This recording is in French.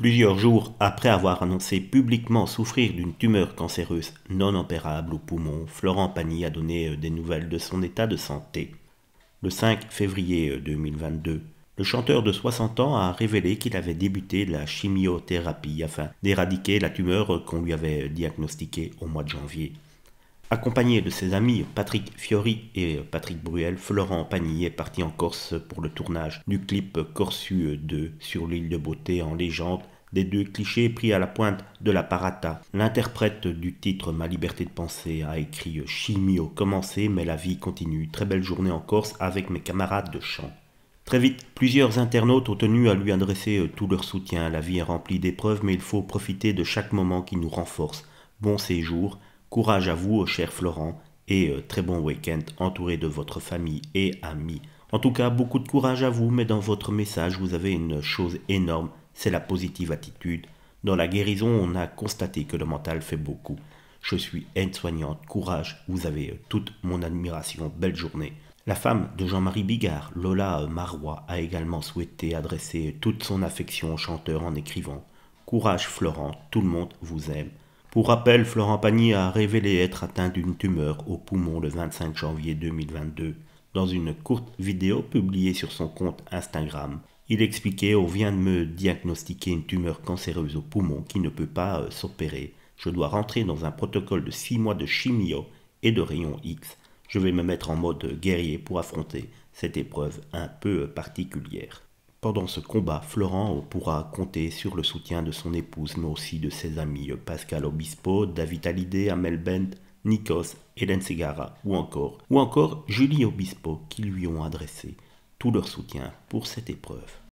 Plusieurs jours après avoir annoncé publiquement souffrir d'une tumeur cancéreuse non opérable au poumon, Florent Pagny a donné euh, des nouvelles de son état de santé. Le 5 février 2022, euh, le chanteur de 60 ans a révélé qu'il avait débuté la chimiothérapie afin d'éradiquer la tumeur euh, qu'on lui avait diagnostiquée au mois de janvier. Accompagné de ses amis Patrick Fiori et Patrick Bruel, Florent Pagny est parti en Corse pour le tournage du clip Corsu 2 sur l'île de beauté en légende des deux clichés pris à la pointe de la parata. L'interprète du titre Ma liberté de penser a écrit Chimio commencé mais la vie continue. Très belle journée en Corse avec mes camarades de chant. Très vite, plusieurs internautes ont tenu à lui adresser euh, tout leur soutien. La vie est remplie d'épreuves, mais il faut profiter de chaque moment qui nous renforce. Bon séjour Courage à vous, cher Florent, et euh, très bon week-end entouré de votre famille et amis. En tout cas, beaucoup de courage à vous, mais dans votre message, vous avez une chose énorme, c'est la positive attitude. Dans la guérison, on a constaté que le mental fait beaucoup. Je suis aide-soignante, courage, vous avez euh, toute mon admiration, belle journée. La femme de Jean-Marie Bigard, Lola euh, Marois, a également souhaité adresser toute son affection au chanteur en écrivant Courage Florent, tout le monde vous aime. Pour rappel, Florent Pagny a révélé être atteint d'une tumeur au poumon le 25 janvier 2022 dans une courte vidéo publiée sur son compte Instagram. Il expliquait On vient de me diagnostiquer une tumeur cancéreuse au poumon qui ne peut pas euh, s'opérer. Je dois rentrer dans un protocole de 6 mois de chimio et de rayon X. Je vais me mettre en mode guerrier pour affronter cette épreuve un peu particulière. Pendant ce combat, Florent pourra compter sur le soutien de son épouse, mais aussi de ses amis Pascal Obispo, David Hallyday, Amel Bent, Nikos, Hélène Segara ou encore, ou encore Julie Obispo qui lui ont adressé tout leur soutien pour cette épreuve.